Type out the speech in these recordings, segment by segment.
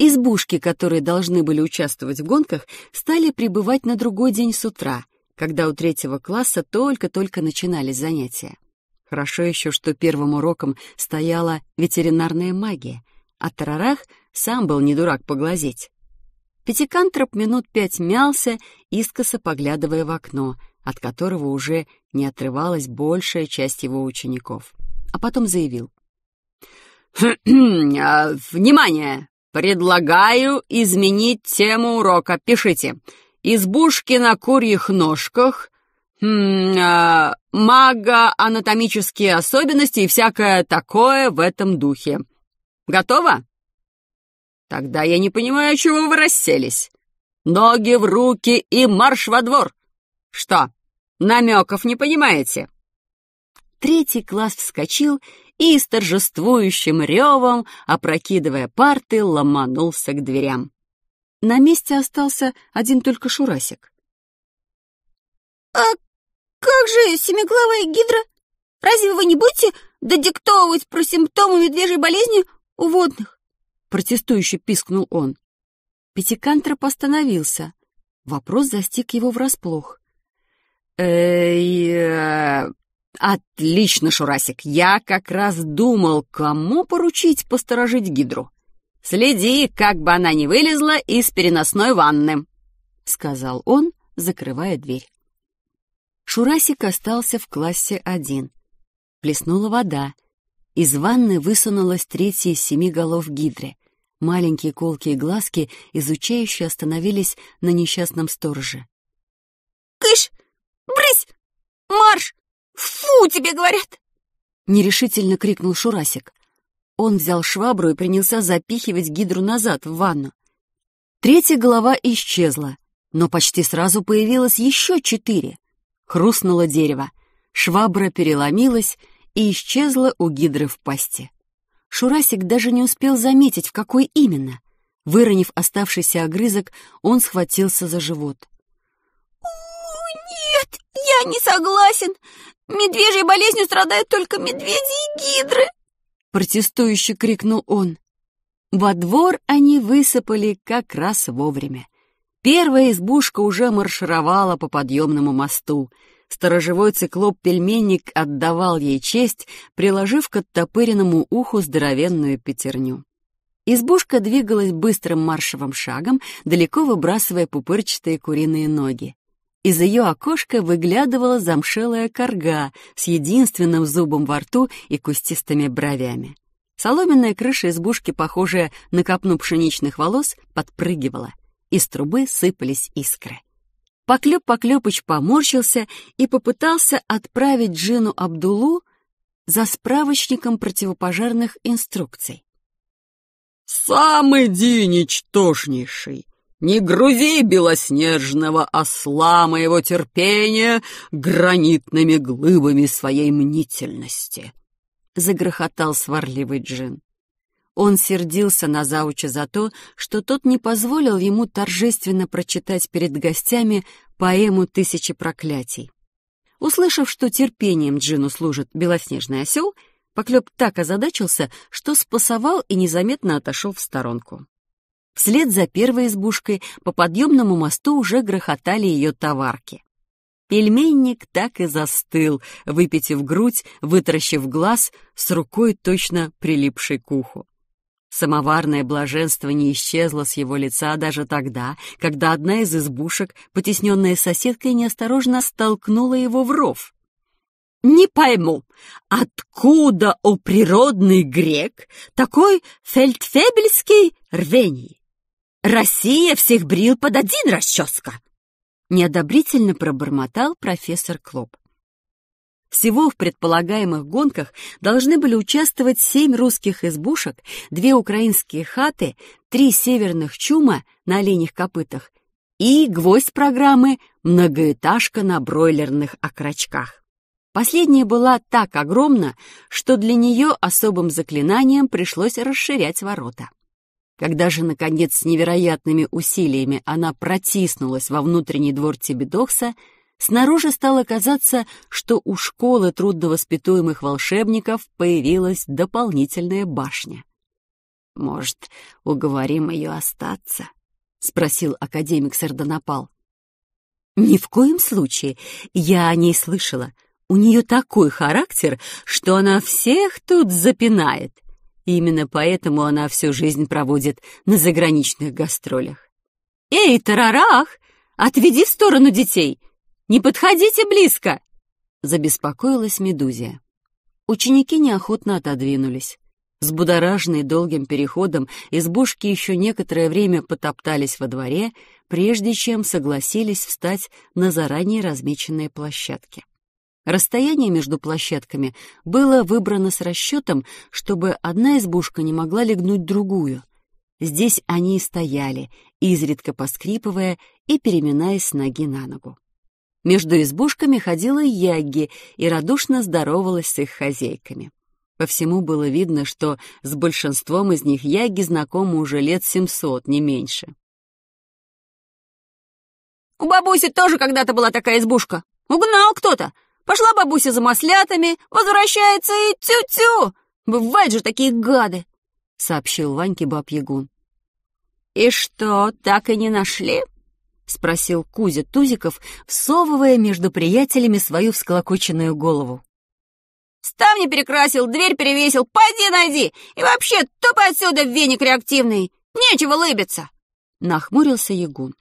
Избушки, которые должны были участвовать в гонках, стали прибывать на другой день с утра, когда у третьего класса только-только начинались занятия. Хорошо еще, что первым уроком стояла ветеринарная магия, а Тарарах сам был не дурак поглазеть. Пятикантроп минут пять мялся, искоса поглядывая в окно, от которого уже не отрывалась большая часть его учеников. А потом заявил. «Хм, хм, а, «Внимание! «Предлагаю изменить тему урока. Пишите. Избушки на курьих ножках, хм, э, магоанатомические особенности и всякое такое в этом духе. Готово?» «Тогда я не понимаю, чего вы расселись. Ноги в руки и марш во двор. Что, намеков не понимаете?» Третий класс вскочил и и с торжествующим ревом, опрокидывая парты, ломанулся к дверям. На месте остался один только Шурасик. «А как же семиглавая гидра? Разве вы не будете додиктовывать про симптомы медвежьей болезни у водных?» Протестующе пискнул он. Пятикантроп остановился. Вопрос застиг его врасплох. «Эй, э, «Отлично, Шурасик! Я как раз думал, кому поручить посторожить гидру. Следи, как бы она не вылезла из переносной ванны!» — сказал он, закрывая дверь. Шурасик остался в классе один. Плеснула вода. Из ванны высунулась третья из семи голов гидры. Маленькие колкие глазки, изучающие, остановились на несчастном стороже. «Кыш! Брысь! Марш!» «Фу, тебе говорят!» — нерешительно крикнул Шурасик. Он взял швабру и принялся запихивать гидру назад в ванну. Третья голова исчезла, но почти сразу появилось еще четыре. Хрустнуло дерево, швабра переломилась и исчезла у гидры в пасти. Шурасик даже не успел заметить, в какой именно. Выронив оставшийся огрызок, он схватился за живот. «О, нет, я не согласен! Медвежьей болезнью страдают только медведи и гидры!» Протестующе крикнул он. Во двор они высыпали как раз вовремя. Первая избушка уже маршировала по подъемному мосту. Сторожевой циклоп-пельменник отдавал ей честь, приложив к оттопыренному уху здоровенную пятерню. Избушка двигалась быстрым маршевым шагом, далеко выбрасывая пупырчатые куриные ноги. Из ее окошка выглядывала замшелая корга с единственным зубом во рту и кустистыми бровями. Соломенная крыша избушки, похожая на копну пшеничных волос, подпрыгивала. Из трубы сыпались искры. Поклёп Поклёпыч поморщился и попытался отправить Джину Абдулу за справочником противопожарных инструкций. Самый иди, ничтожнейший!» Не грузи белоснежного осла моего терпения гранитными глыбами своей мнительности!» — загрохотал сварливый Джин. Он сердился на Зауча за то, что тот не позволил ему торжественно прочитать перед гостями поэму «Тысячи проклятий». Услышав, что терпением Джину служит белоснежный осел, Поклеп так озадачился, что спасовал и незаметно отошел в сторонку. Вслед за первой избушкой по подъемному мосту уже грохотали ее товарки. Пельменник так и застыл, выпитив грудь, вытаращив глаз, с рукой точно прилипшей к уху. Самоварное блаженство не исчезло с его лица даже тогда, когда одна из избушек, потесненная соседкой, неосторожно столкнула его в ров. «Не пойму, откуда у природный грек такой фельдфебельский рвений? Россия всех брил под один расческа!» Неодобрительно пробормотал профессор Клоп. Всего в предполагаемых гонках должны были участвовать семь русских избушек, две украинские хаты, три северных чума на оленях копытах и гвоздь программы «Многоэтажка на бройлерных окрачках. Последняя была так огромна, что для нее особым заклинанием пришлось расширять ворота. Когда же, наконец, с невероятными усилиями она протиснулась во внутренний двор Тибидокса, снаружи стало казаться, что у школы трудновоспитуемых волшебников появилась дополнительная башня. «Может, уговорим ее остаться?» — спросил академик Сардонапал. «Ни в коем случае. Я о ней слышала. У нее такой характер, что она всех тут запинает именно поэтому она всю жизнь проводит на заграничных гастролях. «Эй, тарарах! Отведи в сторону детей! Не подходите близко!» Забеспокоилась Медузия. Ученики неохотно отодвинулись. Сбудораженные долгим переходом, избушки еще некоторое время потоптались во дворе, прежде чем согласились встать на заранее размеченные площадки. Расстояние между площадками было выбрано с расчетом, чтобы одна избушка не могла легнуть другую. Здесь они и стояли, изредка поскрипывая и переминаясь с ноги на ногу. Между избушками ходила Ягги и радушно здоровалась с их хозяйками. По всему было видно, что с большинством из них Яги знакома уже лет семьсот, не меньше. «У бабуси тоже когда-то была такая избушка. Угнал кто-то, Пошла бабуся за маслятами, возвращается и тю-тю! Бывают же такие гады!» — сообщил Ваньке баб-ягун. «И что, так и не нашли?» — спросил Кузя Тузиков, всовывая между приятелями свою всколокоченную голову. «Ставни перекрасил, дверь перевесил, пойди найди! И вообще, топай отсюда, веник реактивный! Нечего лыбиться!» — нахмурился Ягун.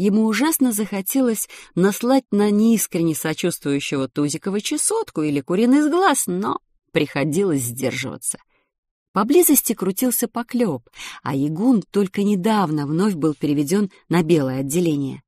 Ему ужасно захотелось наслать на неискренне сочувствующего Тузикова чесотку или куриный сглаз, но приходилось сдерживаться. Поблизости крутился поклеп, а Ягун только недавно вновь был переведен на белое отделение.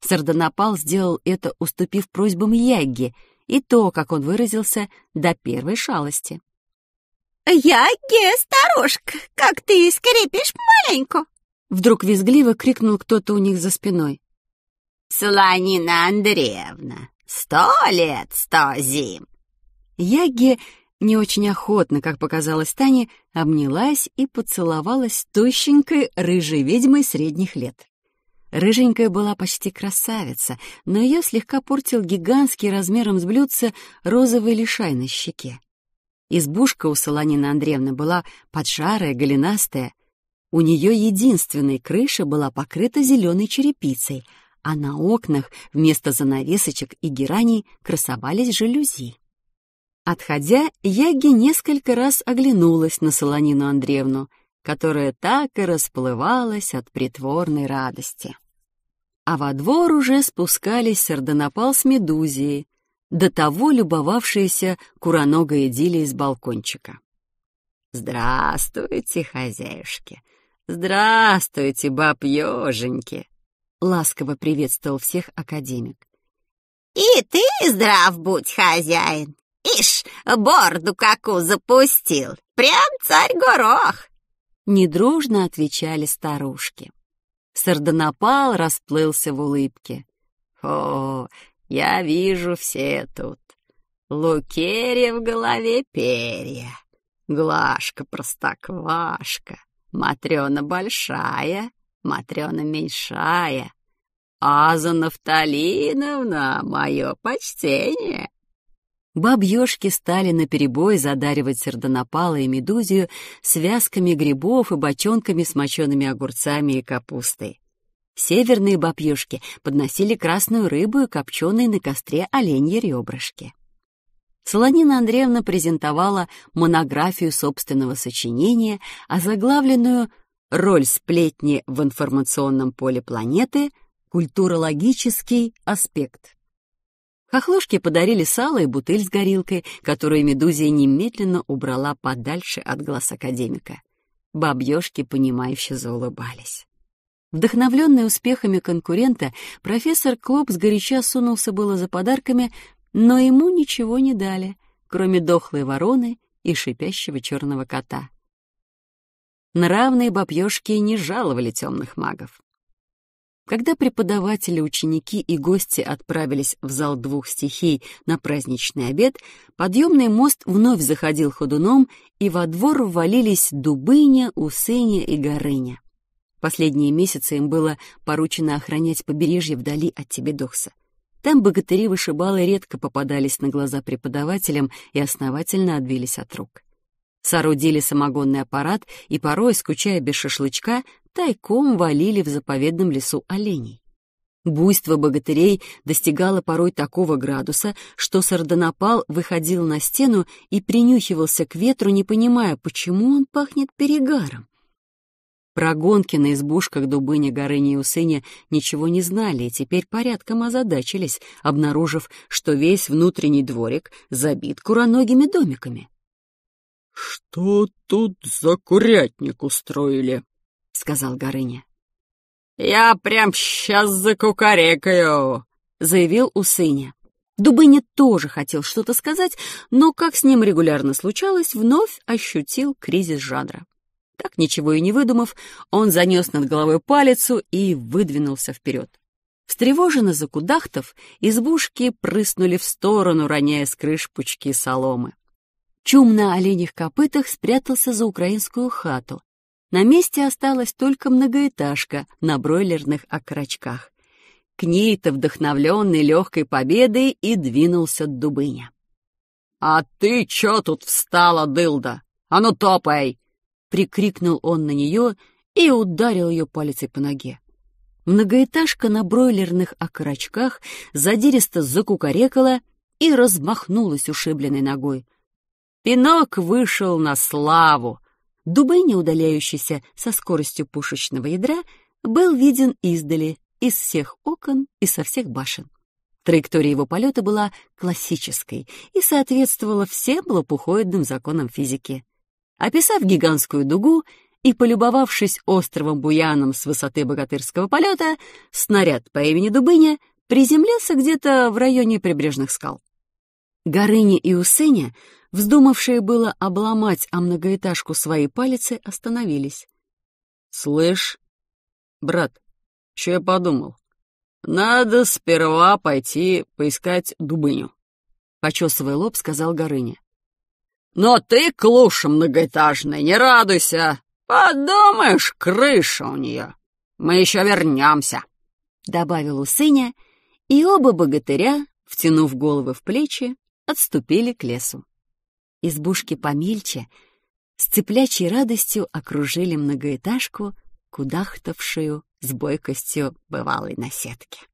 Сардонапал сделал это, уступив просьбам Яги, и то, как он выразился, до первой шалости. «Яги, старушка, как ты скрипишь маленько!» Вдруг визгливо крикнул кто-то у них за спиной. «Солонина Андреевна, сто лет, сто зим!» Яги не очень охотно, как показалось Тане, обнялась и поцеловалась с тощенькой рыжей ведьмой средних лет. Рыженькая была почти красавица, но ее слегка портил гигантский размером с блюдце розовый лишай на щеке. Избушка у Солонины Андреевны была поджарая, голенастая, у нее единственной крыша была покрыта зеленой черепицей, а на окнах вместо занавесочек и гераний красовались жалюзи. Отходя, Яги несколько раз оглянулась на Солонину Андреевну, которая так и расплывалась от притворной радости. А во двор уже спускались сердонапал с медузией, до того любовавшиеся куроногой идиллией из балкончика. «Здравствуйте, хозяюшки!» «Здравствуйте, баб-ёженьки!» — ласково приветствовал всех академик. «И ты здрав будь, хозяин! Ишь, борду каку запустил! Прям царь-горох!» Недружно отвечали старушки. Сардонапал расплылся в улыбке. «О, я вижу все тут. Лукерья в голове перья, Глашка-простоквашка, Матрёна большая, Матрёна меньшая. Аза Нафталиновна, мое почтение!» Бабьёшки стали наперебой задаривать сердонапала и медузию связками грибов и бочонками с мочеными огурцами и капустой. Северные бабьёшки подносили красную рыбу и копченые на костре оленьи ребрышки. Солонина Андреевна презентовала монографию собственного сочинения, озаглавленную «Роль сплетни в информационном поле планеты. Культурологический аспект». Хохлушки подарили сало и бутыль с горилкой, которую Медузия немедленно убрала подальше от глаз академика. Бабьёшки, понимающе заулыбались. Вдохновленный успехами конкурента, профессор Клоп сгоряча сунулся было за подарками, но ему ничего не дали, кроме дохлой вороны и шипящего черного кота. Нравные бабьёшки не жаловали темных магов. Когда преподаватели, ученики и гости отправились в зал двух стихий на праздничный обед, подъемный мост вновь заходил ходуном, и во двор ввалились Дубыня, Усыня и Горыня. Последние месяцы им было поручено охранять побережье вдали от Тебедокса. Там богатыри-вышибалы редко попадались на глаза преподавателям и основательно отбились от рук. Соорудили самогонный аппарат и порой, скучая без шашлычка, тайком валили в заповедном лесу оленей. Буйство богатырей достигало порой такого градуса, что сардонапал выходил на стену и принюхивался к ветру, не понимая, почему он пахнет перегаром. Про гонки на избушках Дубыни, Горыни и Усыни ничего не знали и теперь порядком озадачились, обнаружив, что весь внутренний дворик забит куроногими домиками. «Что тут за курятник устроили?» — сказал Горыня. «Я прям сейчас закукарекаю!» — заявил Усыня. Дубыня тоже хотел что-то сказать, но, как с ним регулярно случалось, вновь ощутил кризис жанра. Так ничего и не выдумав, он занес над головой палицу и выдвинулся вперед. Встревоженно закудахтов, избушки прыснули в сторону, роняя с крыш пучки соломы. Чум на оленях копытах спрятался за украинскую хату. На месте осталась только многоэтажка на бройлерных окорочках. К ней-то, вдохновленный легкой победой, и двинулся Дубыня. «А ты чё тут встала, дылда? А ну топай!» прикрикнул он на нее и ударил ее палицей по ноге. Многоэтажка на бройлерных окорочках задиристо закукарекала и размахнулась ушибленной ногой. Пинок вышел на славу. Дубыня, удаляющийся со скоростью пушечного ядра, был виден издали, из всех окон и со всех башен. Траектория его полета была классической и соответствовала всем лопухоидным законам физики. Описав гигантскую дугу и полюбовавшись островом Буяном с высоты богатырского полета, снаряд по имени Дубыня приземлился где-то в районе прибрежных скал. Горыня и Усыня, вздумавшие было обломать о многоэтажку свои палицы, остановились. «Слышь, брат, что я подумал? Надо сперва пойти поискать Дубыню», — почесывая лоб, сказал Горыня. Но ты клуша многоэтажный, не радуйся. Подумаешь, крыша у нее. Мы еще вернемся, — добавил Усыня, и оба богатыря, втянув головы в плечи, отступили к лесу. Избушки помельче с цыплячей радостью окружили многоэтажку, кудахтавшую с бойкостью бывалой наседки.